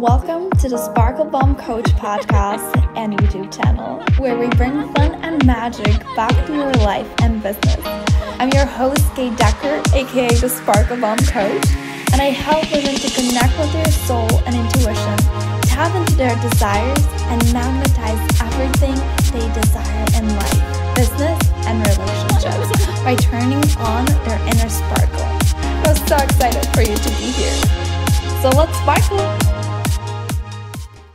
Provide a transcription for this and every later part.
Welcome to the Sparkle Bomb Coach podcast and YouTube channel, where we bring fun and magic back to your life and business. I'm your host, Kay Decker, aka the Sparkle Bomb Coach, and I help women to connect with their soul and intuition, tap into their desires, and magnetize everything they desire in life, business, and relationships by turning on their inner sparkle. I'm so excited for you to be here. So let's sparkle!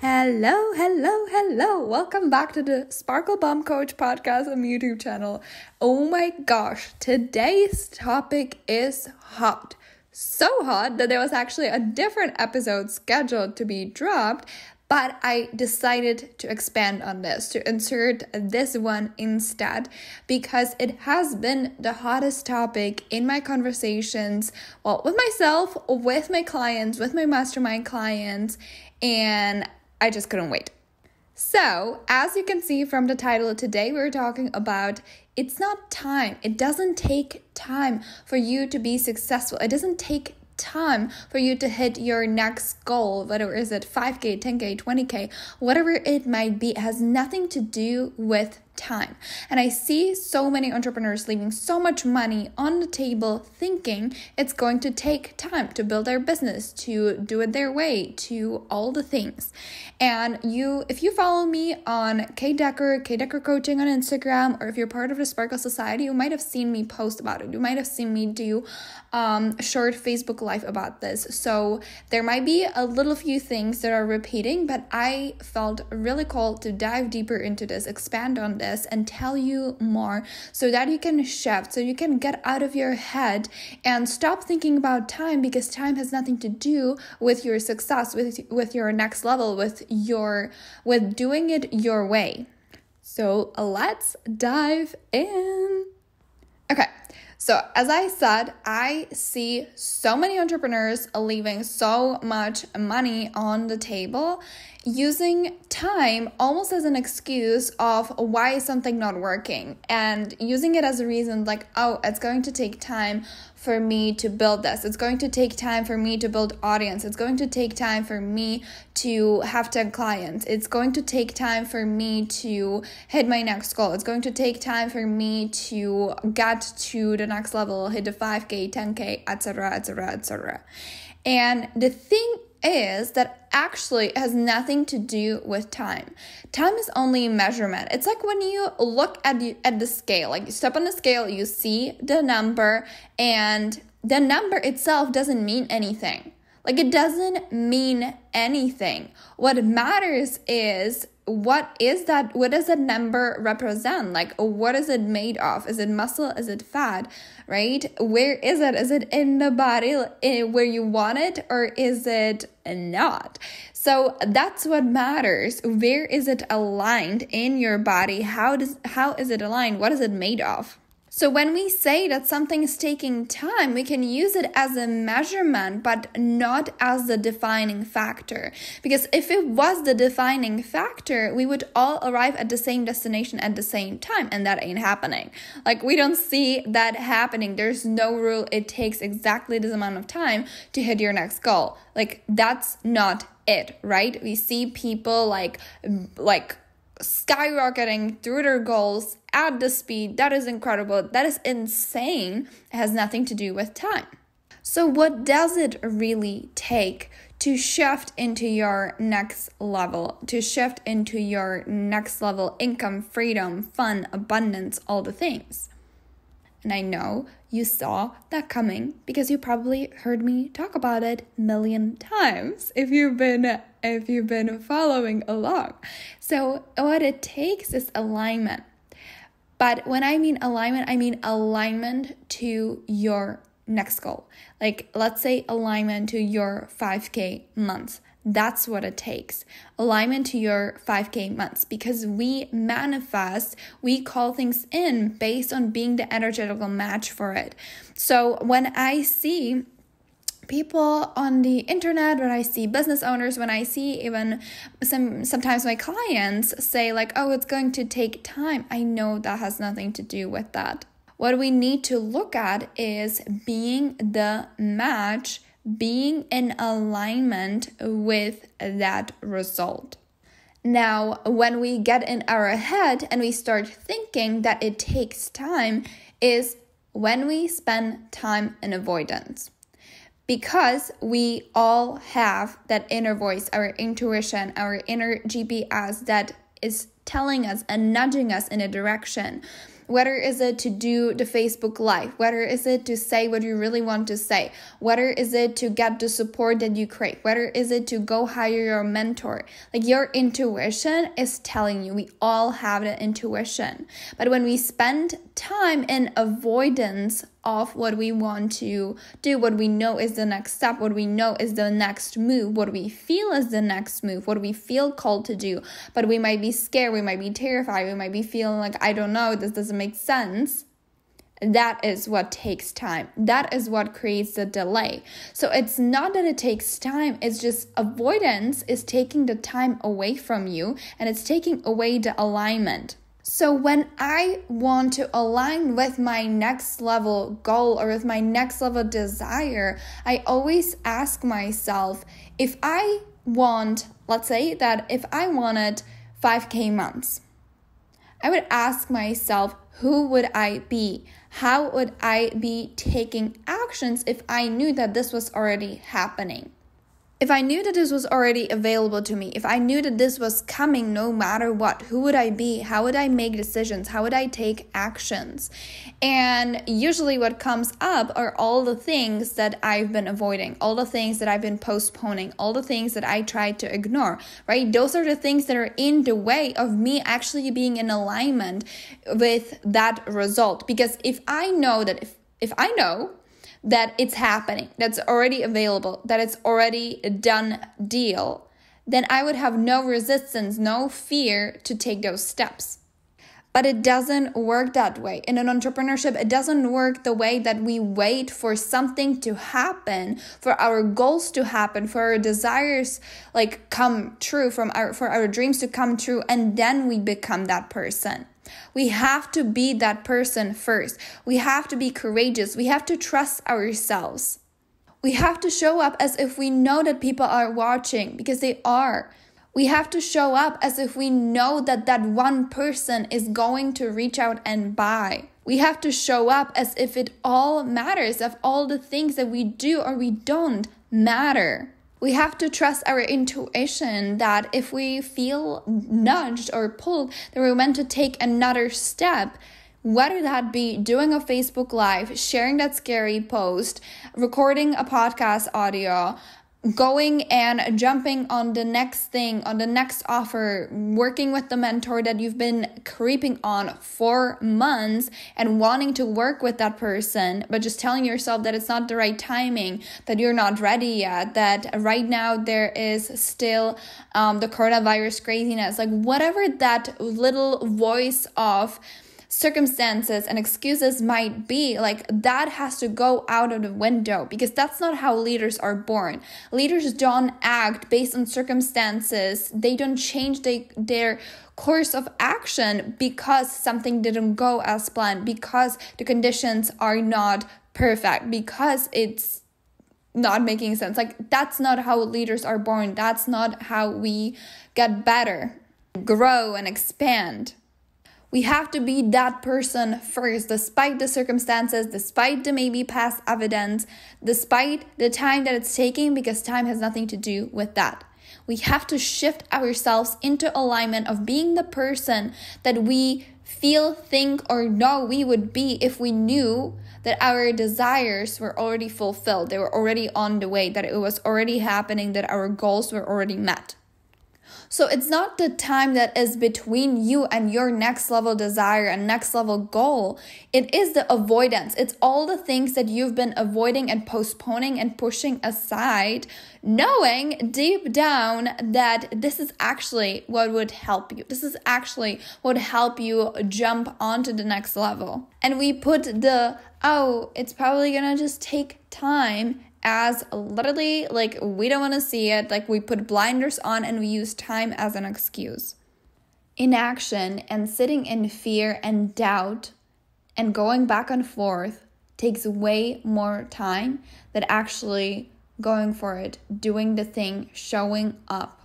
Hello, hello, hello. Welcome back to the Sparkle Bomb Coach podcast and YouTube channel. Oh my gosh, today's topic is hot. So hot that there was actually a different episode scheduled to be dropped, but I decided to expand on this, to insert this one instead, because it has been the hottest topic in my conversations, well, with myself, with my clients, with my mastermind clients, and I just couldn't wait. So, as you can see from the title, today we're talking about it's not time. It doesn't take time for you to be successful. It doesn't take time for you to hit your next goal, whether is it 5k, 10k, 20k, whatever it might be, it has nothing to do with time. And I see so many entrepreneurs leaving so much money on the table thinking it's going to take time to build their business, to do it their way, to all the things. And you if you follow me on K Decker, K Decker Coaching on Instagram, or if you're part of the Sparkle Society, you might have seen me post about it. You might have seen me do um, a short Facebook live about this. So there might be a little few things that are repeating, but I felt really called to dive deeper into this, expand on this this and tell you more so that you can shift, so you can get out of your head and stop thinking about time because time has nothing to do with your success, with, with your next level, with your with doing it your way. So let's dive in. Okay. So, as I said, I see so many entrepreneurs leaving so much money on the table using time almost as an excuse of why is something not working and using it as a reason like oh it's going to take time for me to build this it's going to take time for me to build audience it's going to take time for me to have 10 clients it's going to take time for me to hit my next goal it's going to take time for me to get to the next level hit the 5k 10k etc etc etc and the thing is that actually has nothing to do with time. Time is only measurement. It's like when you look at the, at the scale, like you step on the scale, you see the number, and the number itself doesn't mean anything. Like it doesn't mean anything. What matters is what is that what does that number represent like what is it made of is it muscle is it fat right where is it is it in the body eh, where you want it or is it not so that's what matters where is it aligned in your body how does how is it aligned what is it made of so when we say that something is taking time, we can use it as a measurement, but not as the defining factor. Because if it was the defining factor, we would all arrive at the same destination at the same time, and that ain't happening. Like we don't see that happening. There's no rule it takes exactly this amount of time to hit your next goal. Like that's not it, right? We see people like like skyrocketing through their goals at the speed that is incredible, that is insane, it has nothing to do with time. So, what does it really take to shift into your next level, to shift into your next level income, freedom, fun, abundance, all the things? And I know you saw that coming because you probably heard me talk about it million times if you've been if you've been following along. So, what it takes is alignment. But when I mean alignment, I mean alignment to your next goal. Like, let's say alignment to your 5K months. That's what it takes. Alignment to your 5K months because we manifest, we call things in based on being the energetical match for it. So when I see people on the internet when i see business owners when i see even some sometimes my clients say like oh it's going to take time i know that has nothing to do with that what we need to look at is being the match being in alignment with that result now when we get in our head and we start thinking that it takes time is when we spend time in avoidance because we all have that inner voice, our intuition, our inner GPS that is telling us and nudging us in a direction. Whether is it to do the Facebook live, whether is it to say what you really want to say, whether is it to get the support that you crave, whether is it to go hire your mentor. Like your intuition is telling you, we all have the intuition. But when we spend time in avoidance of what we want to do, what we know is the next step, what we know is the next move, what we feel is the next move, what we feel called to do. But we might be scared, we might be terrified, we might be feeling like, I don't know, this doesn't make sense. That is what takes time. That is what creates the delay. So it's not that it takes time, it's just avoidance is taking the time away from you and it's taking away the alignment. So, when I want to align with my next level goal or with my next level desire, I always ask myself if I want, let's say that if I wanted 5K months, I would ask myself, who would I be? How would I be taking actions if I knew that this was already happening? If I knew that this was already available to me, if I knew that this was coming no matter what, who would I be? How would I make decisions? How would I take actions? And usually, what comes up are all the things that I've been avoiding, all the things that I've been postponing, all the things that I tried to ignore, right? Those are the things that are in the way of me actually being in alignment with that result. Because if I know that if if I know that it's happening, that's already available, that it's already a done deal, then I would have no resistance, no fear to take those steps. But it doesn't work that way. In an entrepreneurship, it doesn't work the way that we wait for something to happen, for our goals to happen, for our desires like come true, from our for our dreams to come true, and then we become that person. We have to be that person first. We have to be courageous. We have to trust ourselves. We have to show up as if we know that people are watching because they are. We have to show up as if we know that that one person is going to reach out and buy. We have to show up as if it all matters, if all the things that we do or we don't matter we have to trust our intuition that if we feel nudged or pulled that we're meant to take another step whether that be doing a Facebook Live, sharing that scary post, recording a podcast audio, going and jumping on the next thing, on the next offer, working with the mentor that you've been creeping on for months and wanting to work with that person, but just telling yourself that it's not the right timing, that you're not ready yet, that right now there is still um, the coronavirus craziness, like whatever that little voice of, circumstances and excuses might be, like that has to go out of the window because that's not how leaders are born. Leaders don't act based on circumstances, they don't change they, their course of action because something didn't go as planned, because the conditions are not perfect, because it's not making sense. Like, that's not how leaders are born. That's not how we get better, grow, and expand. We have to be that person first, despite the circumstances, despite the maybe past evidence, despite the time that it's taking, because time has nothing to do with that. We have to shift ourselves into alignment of being the person that we feel, think, or know we would be if we knew that our desires were already fulfilled, they were already on the way, that it was already happening, that our goals were already met. So it's not the time that is between you and your next level desire and next level goal. It is the avoidance. It's all the things that you've been avoiding and postponing and pushing aside, knowing deep down that this is actually what would help you. This is actually what help you jump onto the next level. And we put the oh, it's probably going to just take time as literally like we don't want to see it, like we put blinders on and we use time as an excuse. Inaction and sitting in fear and doubt and going back and forth takes way more time than actually going for it, doing the thing, showing up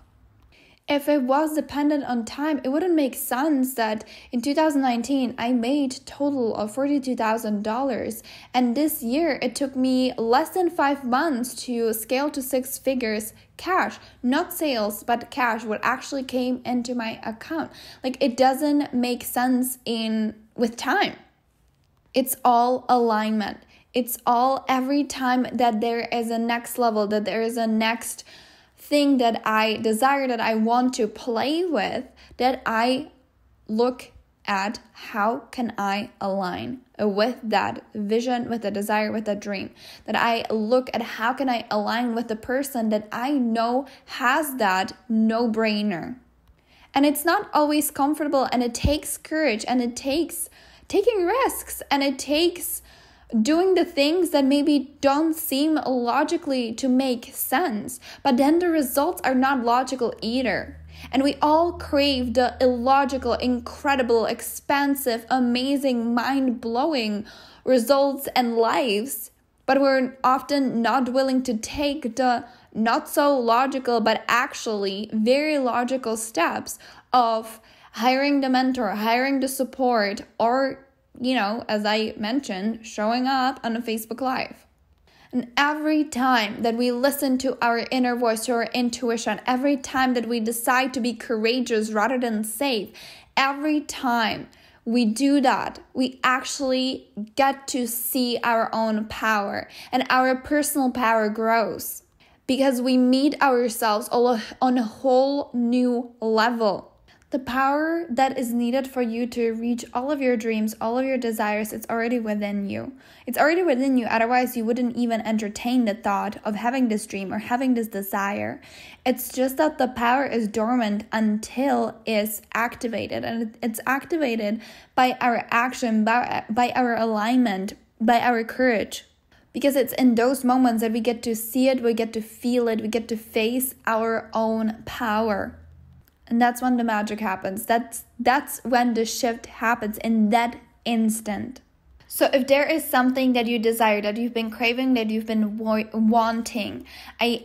if it was dependent on time, it wouldn't make sense that in 2019 I made total of $42,000 and this year it took me less than 5 months to scale to six figures cash, not sales, but cash what actually came into my account. Like it doesn't make sense in with time. It's all alignment. It's all every time that there is a next level, that there is a next thing that I desire, that I want to play with, that I look at how can I align with that vision, with the desire, with that dream. That I look at how can I align with the person that I know has that no brainer. And it's not always comfortable and it takes courage and it takes taking risks and it takes doing the things that maybe don't seem logically to make sense, but then the results are not logical either. And we all crave the illogical, incredible, expansive, amazing, mind blowing results and lives, but we're often not willing to take the not so logical, but actually very logical steps of hiring the mentor, hiring the support, or you know, as I mentioned, showing up on a Facebook Live. And every time that we listen to our inner voice, to our intuition, every time that we decide to be courageous rather than safe, every time we do that, we actually get to see our own power and our personal power grows because we meet ourselves on a whole new level. The power that is needed for you to reach all of your dreams, all of your desires, it's already within you. It's already within you. Otherwise, you wouldn't even entertain the thought of having this dream or having this desire. It's just that the power is dormant until it's activated. And it's activated by our action, by, by our alignment, by our courage, because it's in those moments that we get to see it, we get to feel it, we get to face our own power and that's when the magic happens that's that's when the shift happens in that instant so if there is something that you desire that you've been craving that you've been wa- wanting i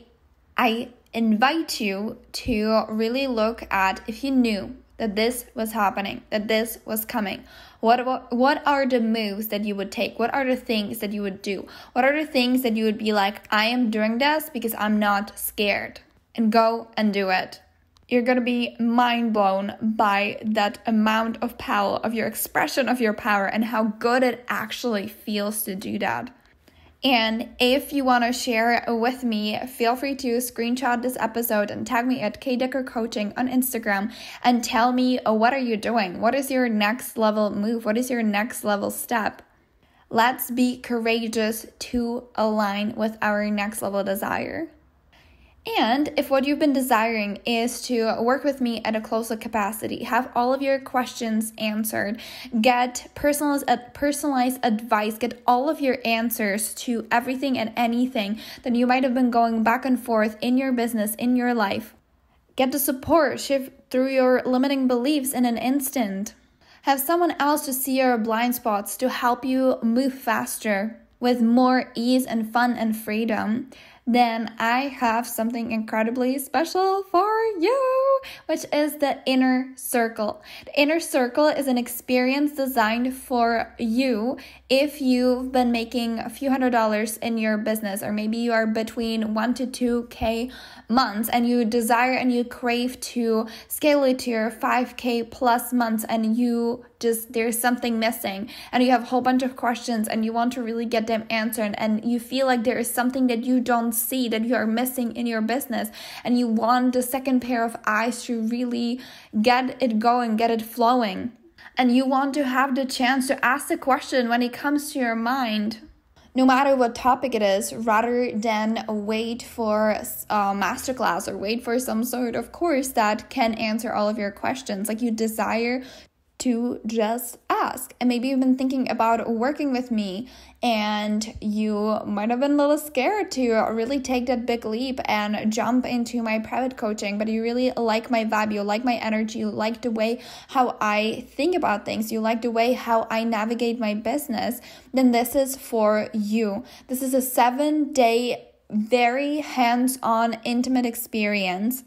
i invite you to really look at if you knew that this was happening that this was coming what, what what are the moves that you would take what are the things that you would do what are the things that you would be like i am doing this because i'm not scared and go and do it you're going to be mind blown by that amount of power, of your expression of your power, and how good it actually feels to do that. And if you want to share with me, feel free to screenshot this episode and tag me at kdecker coaching on Instagram and tell me uh, what are you doing? What is your next level move? What is your next level step? Let's be courageous to align with our next level desire. And if what you've been desiring is to work with me at a closer capacity, have all of your questions answered, get personalized, uh, personalized advice, get all of your answers to everything and anything that you might have been going back and forth in your business, in your life, get the support, shift through your limiting beliefs in an instant, have someone else to see your blind spots to help you move faster with more ease and fun and freedom then I have something incredibly special for you, which is the inner circle. The inner circle is an experience designed for you if you've been making a few hundred dollars in your business, or maybe you are between one to 2K months and you desire and you crave to scale it to your 5K plus months and you just there's something missing and you have a whole bunch of questions and you want to really get them answered and you feel like there is something that you don't see that you are missing in your business and you want the second pair of eyes to really get it going, get it flowing. And you want to have the chance to ask the question when it comes to your mind no matter what topic it is, rather than wait for a masterclass or wait for some sort of course that can answer all of your questions. Like you desire to just ask. And maybe you've been thinking about working with me and you might have been a little scared to really take that big leap and jump into my private coaching, but you really like my vibe, you like my energy, you like the way how I think about things, you like the way how I navigate my business, then this is for you. This is a seven day, very hands on, intimate experience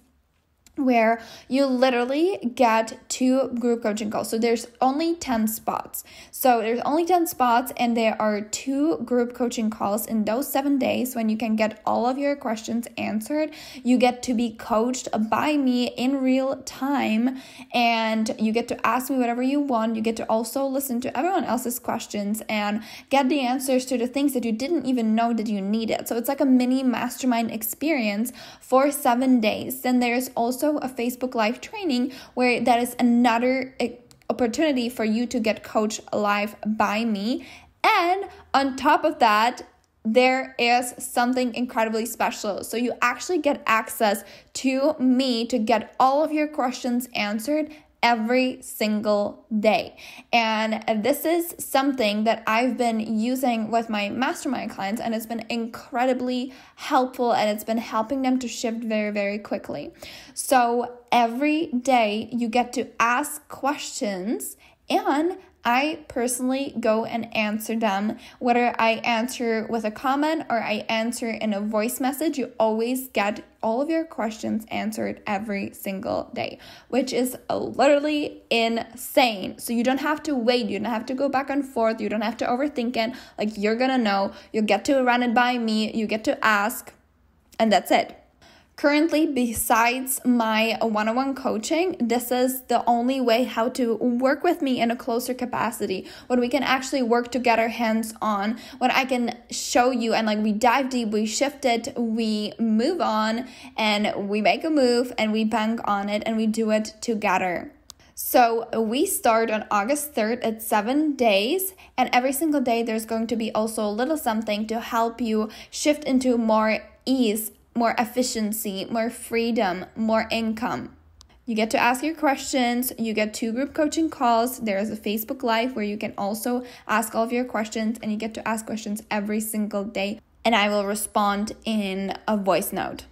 where you literally get two group coaching calls. So there's only 10 spots. So there's only 10 spots and there are two group coaching calls in those 7 days when you can get all of your questions answered. You get to be coached by me in real time and you get to ask me whatever you want. You get to also listen to everyone else's questions and get the answers to the things that you didn't even know that you needed. So it's like a mini mastermind experience for 7 days. Then there's also a Facebook Live training where that is another eh, opportunity for you to get coached live by me. And on top of that, there is something incredibly special. So you actually get access to me to get all of your questions answered every single day. And this is something that I've been using with my mastermind clients, and it's been incredibly helpful and it's been helping them to shift very, very quickly. So every day you get to ask questions and I personally go and answer them. Whether I answer with a comment or I answer in a voice message, you always get all of your questions answered every single day, which is literally insane. So you don't have to wait, you don't have to go back and forth, you don't have to overthink it. Like you're gonna know, you get to run it by me, you get to ask, and that's it. Currently, besides my one on one coaching, this is the only way how to work with me in a closer capacity when we can actually work together hands on, when I can show you and like we dive deep, we shift it, we move on, and we make a move and we bang on it and we do it together. So we start on August 3rd at seven days, and every single day there's going to be also a little something to help you shift into more ease more efficiency, more freedom, more income. You get to ask your questions, you get two group coaching calls, there is a Facebook Live where you can also ask all of your questions, and you get to ask questions every single day, and I will respond in a voice note.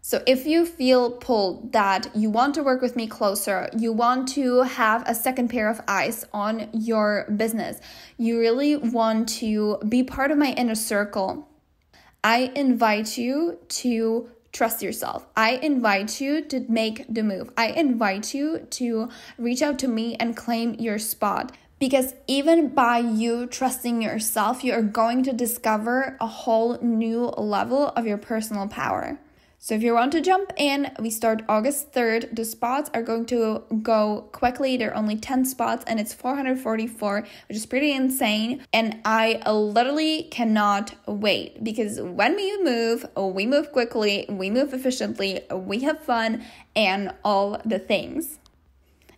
So, if you feel pulled that you want to work with me closer, you want to have a second pair of eyes on your business, you really want to be part of my inner circle, I invite you to trust yourself. I invite you to make the move. I invite you to reach out to me and claim your spot. Because even by you trusting yourself, you are going to discover a whole new level of your personal power. So if you want to jump in, we start August 3rd. The spots are going to go quickly. There are only 10 spots and it's 444, which is pretty insane. And I literally cannot wait because when we move, we move quickly, we move efficiently, we have fun and all the things.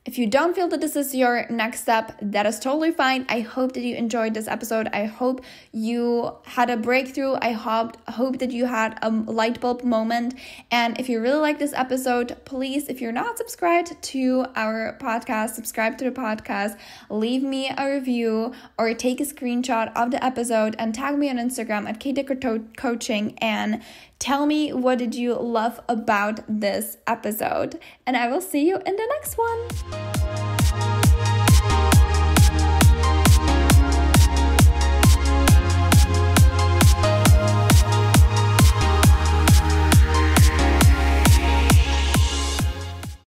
If you don't feel that this is your next step, that is totally fine. I hope that you enjoyed this episode. I hope you had a breakthrough. I hope, hope that you had a light bulb moment. And if you really like this episode, please, if you're not subscribed to our podcast, subscribe to the podcast, leave me a review, or take a screenshot of the episode and tag me on Instagram at Kate Coaching and Tell me what did you love about this episode, and I will see you in the next one.